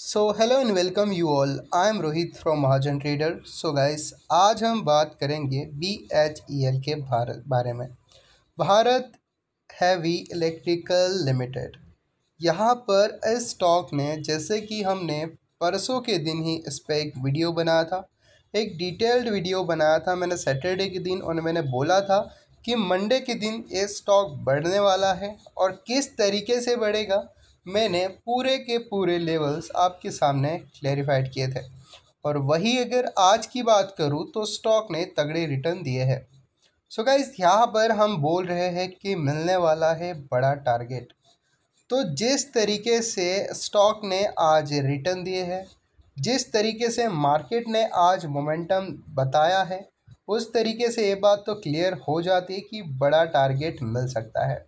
so hello and welcome you all I am Rohit from Mahajan trader so guys आज हम बात करेंगे बी एच ई एल के भारत बारे में भारत हैवी इलेक्ट्रिकल लिमिटेड यहाँ पर इस स्टॉक ने जैसे कि हमने परसों के दिन ही इस पर एक वीडियो बनाया था एक डिटेल्ड वीडियो बनाया था मैंने सैटरडे के दिन और मैंने बोला था कि मंडे के दिन ये स्टॉक बढ़ने वाला है और किस तरीके से बढ़ेगा मैंने पूरे के पूरे लेवल्स आपके सामने क्लैरिफाइड किए थे और वही अगर आज की बात करूँ तो स्टॉक ने तगड़े रिटर्न दिए हैं सो गाइस यहाँ पर हम बोल रहे हैं कि मिलने वाला है बड़ा टारगेट तो जिस तरीके से स्टॉक ने आज रिटर्न दिए हैं जिस तरीके से मार्केट ने आज मोमेंटम बताया है उस तरीके से ये बात तो क्लियर हो जाती है कि बड़ा टारगेट मिल सकता है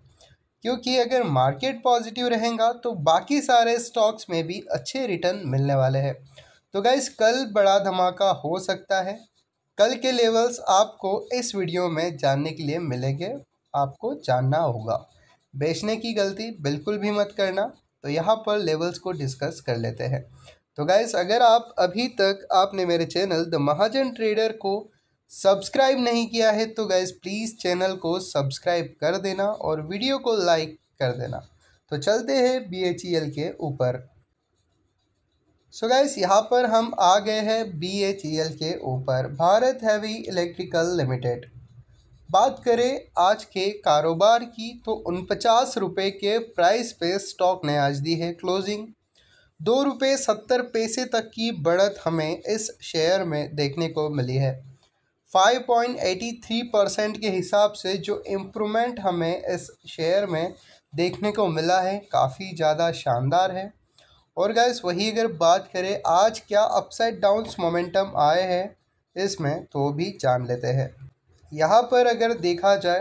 क्योंकि अगर मार्केट पॉजिटिव रहेगा तो बाकी सारे स्टॉक्स में भी अच्छे रिटर्न मिलने वाले हैं तो गाइस कल बड़ा धमाका हो सकता है कल के लेवल्स आपको इस वीडियो में जानने के लिए मिलेंगे आपको जानना होगा बेचने की गलती बिल्कुल भी मत करना तो यहाँ पर लेवल्स को डिस्कस कर लेते हैं तो गाइस अगर आप अभी तक आपने मेरे चैनल द महाजन ट्रेडर को सब्सक्राइब नहीं किया है तो गैस प्लीज़ चैनल को सब्सक्राइब कर देना और वीडियो को लाइक कर देना तो चलते हैं बी एच ई एल के ऊपर सो गैस यहाँ पर हम आ गए हैं बी एच ई एल के ऊपर भारत हैवी इलेक्ट्रिकल लिमिटेड बात करें आज के कारोबार की तो उन पचास रुपये के प्राइस पे स्टॉक ने आज दी है क्लोजिंग दो रुपये सत्तर पैसे तक की बढ़त हमें इस शेयर में देखने को मिली है 5.83 परसेंट के हिसाब से जो इम्प्रूवमेंट हमें इस शेयर में देखने को मिला है काफ़ी ज़्यादा शानदार है और गैस वही अगर बात करें आज क्या अपसाइड डाउन्स मोमेंटम आए हैं इसमें तो भी जान लेते हैं यहाँ पर अगर देखा जाए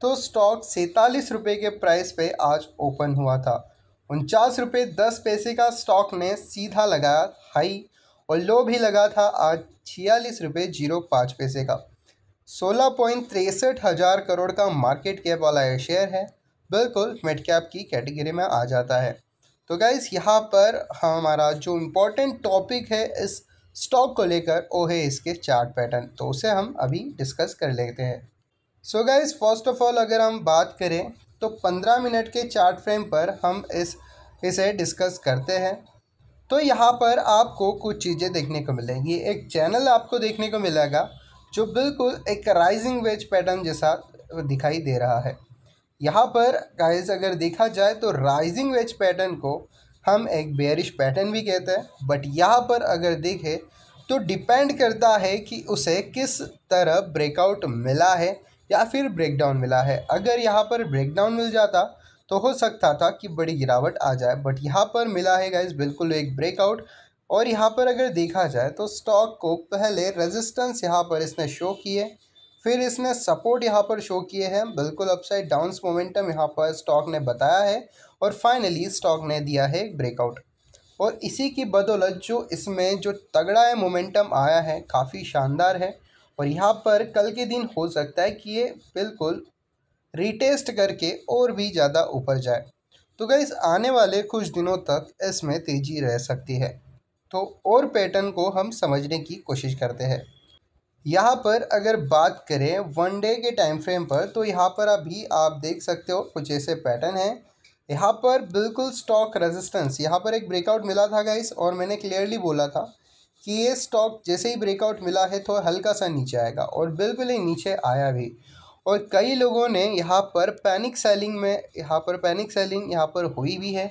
तो स्टॉक सैंतालीस रुपये के प्राइस पे आज ओपन हुआ था उनचास रुपये दस पैसे का स्टॉक ने सीधा लगाया हाई और लो भी लगा था आज छियालीस रुपये जीरो पाँच पैसे का सोलह पॉइंट तिरसठ हज़ार करोड़ का मार्केट कैप वाला ये शेयर है बिल्कुल मिड कैप की कैटेगरी में आ जाता है तो गाइज़ यहाँ पर हमारा जो इम्पोर्टेंट टॉपिक है इस स्टॉक को लेकर वो है इसके चार्ट पैटर्न तो उसे हम अभी डिस्कस कर लेते हैं so guys first of all अगर हम बात करें तो पंद्रह मिनट के चार्ट फ्रेम पर हम इस इसे डिस्कस करते हैं तो यहाँ पर आपको कुछ चीज़ें देखने को मिलेंगी एक चैनल आपको देखने को मिलेगा जो बिल्कुल एक राइजिंग वेज पैटर्न जैसा दिखाई दे रहा है यहाँ पर गाइस अगर देखा जाए तो राइजिंग वेज पैटर्न को हम एक बेरिश पैटर्न भी कहते हैं बट यहाँ पर अगर देखें तो डिपेंड करता है कि उसे किस तरह ब्रेकआउट मिला है या फिर ब्रेकडाउन मिला है अगर यहाँ पर ब्रेकडाउन मिल जाता तो हो सकता था कि बड़ी गिरावट आ जाए बट यहाँ पर मिला है गाइज बिल्कुल एक ब्रेकआउट और यहाँ पर अगर देखा जाए तो स्टॉक को पहले रेजिस्टेंस यहाँ पर इसने शो किए फिर इसने सपोर्ट यहाँ पर शो किए हैं बिल्कुल अपसाइड डाउन्स मोमेंटम यहाँ पर स्टॉक ने बताया है और फाइनली स्टॉक ने दिया है एक ब्रेकआउट और इसी की बदौलत जो इसमें जो तगड़ा है मोमेंटम आया है काफ़ी शानदार है और यहाँ पर कल के दिन हो सकता है कि ये बिल्कुल रिटेस्ट करके और भी ज़्यादा ऊपर जाए तो गैस आने वाले कुछ दिनों तक इसमें तेज़ी रह सकती है तो और पैटर्न को हम समझने की कोशिश करते हैं यहाँ पर अगर बात करें वन डे के टाइम फ्रेम पर तो यहाँ पर अभी आप देख सकते हो कुछ ऐसे पैटर्न हैं यहाँ पर बिल्कुल स्टॉक रेजिस्टेंस यहाँ पर एक ब्रेकआउट मिला था गाइस और मैंने क्लियरली बोला था कि ये स्टॉक जैसे ही ब्रेकआउट मिला है तो हल्का सा नीचे आएगा और बिल्कुल ही नीचे आया भी और कई लोगों ने यहाँ पर पैनिक सेलिंग में यहाँ पर पैनिक सेलिंग यहाँ पर हुई भी है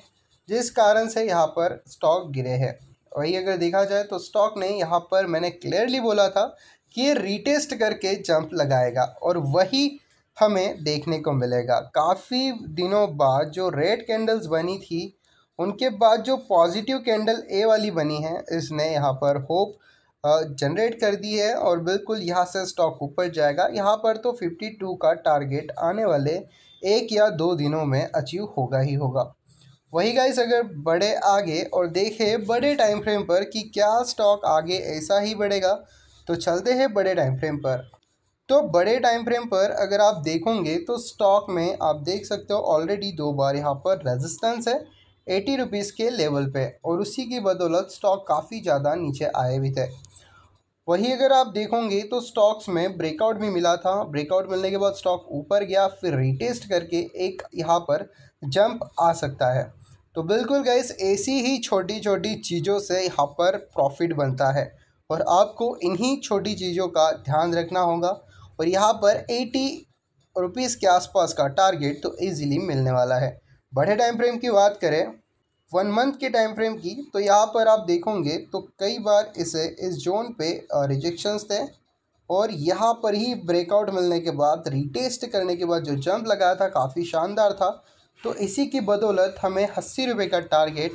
जिस कारण से यहाँ पर स्टॉक गिरे हैं वही अगर देखा जाए तो स्टॉक ने यहाँ पर मैंने क्लियरली बोला था कि ये रीटेस्ट करके जंप लगाएगा और वही हमें देखने को मिलेगा काफ़ी दिनों बाद जो रेड कैंडल्स बनी थी उनके बाद जो पॉजिटिव कैंडल ए वाली बनी है इसने यहाँ पर होप जनरेट कर दी है और बिल्कुल यहाँ से स्टॉक ऊपर जाएगा यहाँ पर तो 52 का टारगेट आने वाले एक या दो दिनों में अचीव होगा ही होगा वही गाइस अगर बढ़े आगे और देखें बड़े टाइम फ्रेम पर कि क्या स्टॉक आगे ऐसा ही बढ़ेगा तो चलते हैं बड़े टाइम फ्रेम पर तो बड़े टाइम फ्रेम पर अगर आप देखोगे तो स्टॉक में आप देख सकते हो ऑलरेडी दो बार यहाँ पर रेजिस्टेंस है एटी रुपीज़ के लेवल पे और उसी की बदौलत स्टॉक काफ़ी ज़्यादा नीचे आए भी थे वहीं अगर आप देखोगे तो स्टॉक्स में ब्रेकआउट भी मिला था ब्रेकआउट मिलने के बाद स्टॉक ऊपर गया फिर रिटेस्ट करके एक यहाँ पर जंप आ सकता है तो बिल्कुल गैस ऐसी ही छोटी छोटी चीज़ों से यहाँ पर प्रॉफिट बनता है और आपको इन्हीं छोटी चीज़ों का ध्यान रखना होगा और यहाँ पर एटी रुपीज़ के आसपास का टारगेट तो ईजिली मिलने वाला है बड़े टाइम फ्रेम की बात करें वन मंथ के टाइम फ्रेम की तो यहाँ पर आप देखोगे तो कई बार इसे इस जोन पे रिजेक्शंस थे और यहाँ पर ही ब्रेकआउट मिलने के बाद रिटेस्ट करने के बाद जो जंप लगाया था काफ़ी शानदार था तो इसी की बदौलत हमें अस्सी रुपये का टारगेट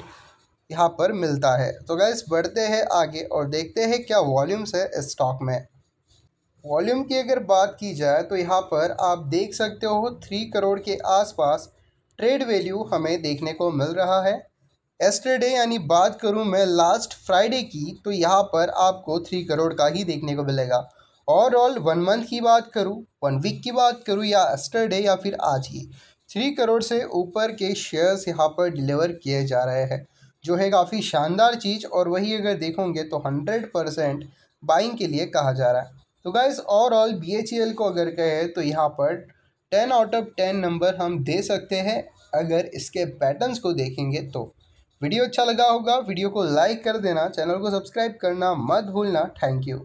यहाँ पर मिलता है तो गैस बढ़ते हैं आगे और देखते हैं क्या वॉल्यूम्स है स्टॉक में वॉल्यूम की अगर बात की जाए तो यहाँ पर आप देख सकते हो थ्री करोड़ के आसपास ट्रेड वैल्यू हमें देखने को मिल रहा है एस्टरडे यानी बात करूँ मैं लास्ट फ्राइडे की तो यहाँ पर आपको थ्री करोड़ का ही देखने को मिलेगा ओवरऑल वन मंथ की बात करूँ वन वीक की बात करूँ या एस्टरडे या फिर आज ही थ्री करोड़ से ऊपर के शेयर्स यहाँ पर डिलीवर किए जा रहे हैं जो है काफ़ी शानदार चीज़ और वही अगर देखोगे तो हंड्रेड परसेंट बाइंग के लिए कहा जा रहा है तो guys overall B H L को अगर कहे तो यहाँ पर ten out of ten number हम दे सकते हैं अगर इसके पैटर्न्स को देखेंगे तो वीडियो अच्छा लगा होगा वीडियो को लाइक कर देना चैनल को सब्सक्राइब करना मत भूलना थैंक यू